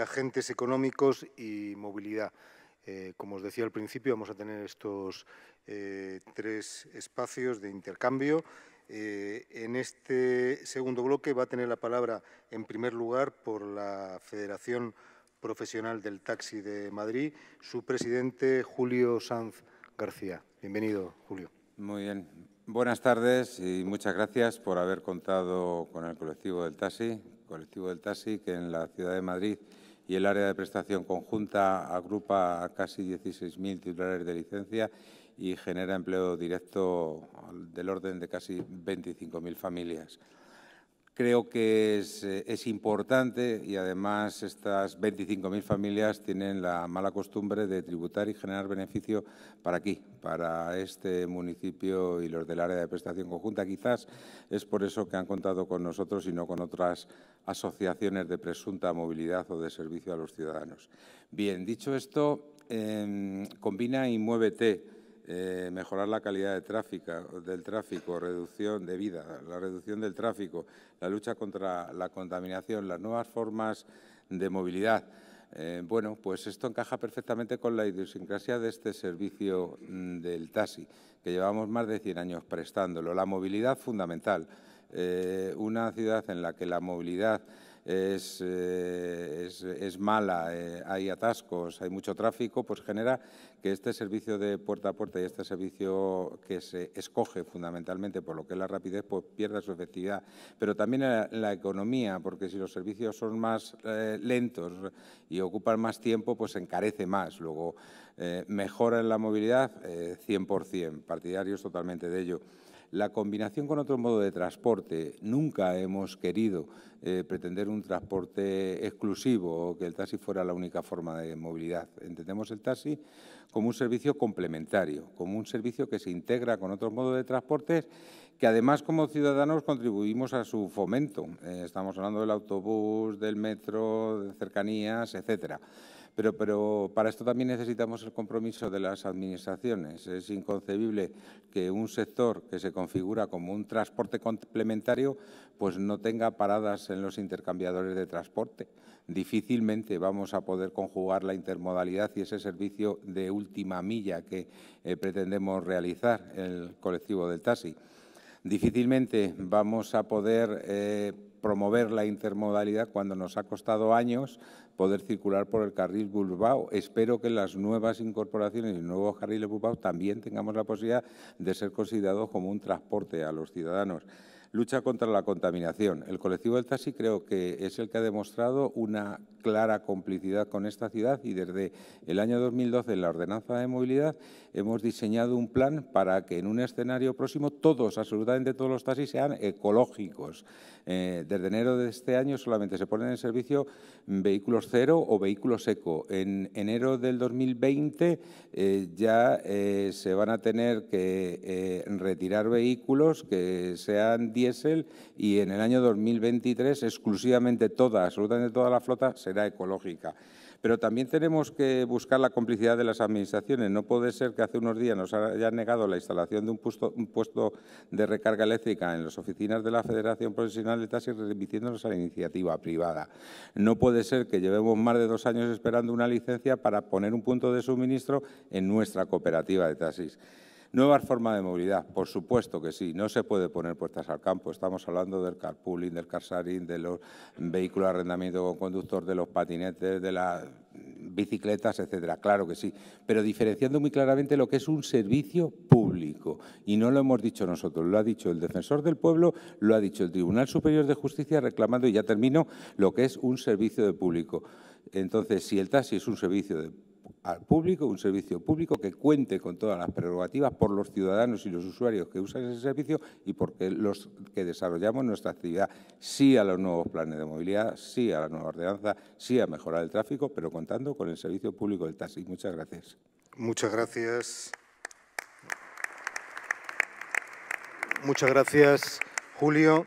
agentes económicos y movilidad. Eh, como os decía al principio, vamos a tener estos eh, tres espacios de intercambio. Eh, en este segundo bloque va a tener la palabra, en primer lugar, por la Federación Profesional del Taxi de Madrid, su presidente Julio Sanz García. Bienvenido, Julio. Muy bien, Buenas tardes y muchas gracias por haber contado con el colectivo del taxi, colectivo del taxi que en la ciudad de Madrid y el área de prestación conjunta agrupa a casi 16.000 titulares de licencia y genera empleo directo del orden de casi 25.000 familias. Creo que eh, es, importante y además estas 25.000 familias tienen la mala costumbre de tributar y generar beneficio para aquí, para este municipio y los del área de prestación conjunta. Quizás es por eso que han contado con nosotros y no con otras asociaciones de presunta movilidad o de servicio a los ciudadanos. Bien, dicho esto, em, combina y muévete eh, mejorar la calidad de tráfico, del tráfico, reducción de vida, la reducción del tráfico, la lucha contra la contaminación, las nuevas formas de movilidad. Eh, bueno, pues esto encaja perfectamente con la idiosincrasia de este servicio mm, del taxi, que llevamos más de 100 años prestándolo. La movilidad fundamental. Eh, una ciudad en la que la movilidad es, eh, mala, eh, hay atascos, hay mucho tráfico, pues genera que este servicio de puerta a puerta y este servicio que se escoge fundamentalmente por lo que es la rapidez, pues pierda su efectividad. Pero también la, la economía, porque si los servicios son más lentos y ocupan más tiempo, pues encarece más. Luego, mejora en la movilidad, 100%, partidarios totalmente de ello. La combinación con otro modo de transporte, nunca hemos querido eh, pretender un transporte exclusivo o que el taxi fuera la única forma de movilidad. Entendemos el taxi como un servicio complementario, como un servicio que se integra con otros modos de transporte que además como ciudadanos contribuimos a su fomento. Eh, estamos hablando del autobús, del metro, de cercanías, etcétera. Pero, para esto también necesitamos el compromiso de las administraciones. Es inconcebible que un sector que se configura como un transporte complementario pues no tenga paradas en los intercambiadores de transporte. Difícilmente vamos a poder conjugar la intermodalidad y ese servicio de última milla que eh, pretendemos realizar en el colectivo del taxi. Difícilmente vamos a poder eh, promover la intermodalidad cuando nos ha costado años poder circular por el carril Bulbao. Espero que las nuevas incorporaciones y nuevos carriles Bulbao también tengamos la posibilidad de ser considerados como un transporte a los ciudadanos. Lucha contra la contaminación. El colectivo del taxi creo que es el que ha demostrado una clara complicidad con esta ciudad y desde el año 2012 en la ordenanza de movilidad hemos diseñado un plan para que en un escenario próximo todos, absolutamente todos los taxis sean ecológicos. Eh, desde enero de este año solamente se ponen en servicio vehículos cero o vehículos eco. En enero del 2020 eh, ya eh, se van a tener que retirar vehículos que sean y en el año 2023 exclusivamente toda, absolutamente toda la flota será ecológica. Pero también tenemos que buscar la complicidad de las administraciones. No puede ser que hace unos días nos hayan negado la instalación de un puesto, de recarga eléctrica en las oficinas de la Federación Profesional de Taxis, remitiéndonos a la iniciativa privada. No puede ser que llevemos más de dos años esperando una licencia para poner un punto de suministro en nuestra cooperativa de taxis. Nuevas formas de movilidad, por supuesto que sí, no se puede poner puertas al campo. Estamos hablando del carpooling, del carsaring, de los vehículos de arrendamiento con conductor, de los patinetes, de las bicicletas, etcétera. Claro que sí, pero diferenciando muy claramente lo que es un servicio público. Y no lo hemos dicho nosotros, lo ha dicho el defensor del pueblo, lo ha dicho el Tribunal Superior de Justicia reclamando, y ya termino, lo que es un servicio de público. Entonces, si el taxi es un servicio de al público, un servicio público que cuente con todas las prerrogativas por los ciudadanos y los usuarios que usan ese servicio y porque los que desarrollamos nuestra actividad. Sí a los nuevos planes de movilidad, sí a la nueva ordenanza, sí a mejorar el tráfico, pero contando con el servicio público del taxi. Muchas gracias. Muchas gracias. Muchas gracias, Julio.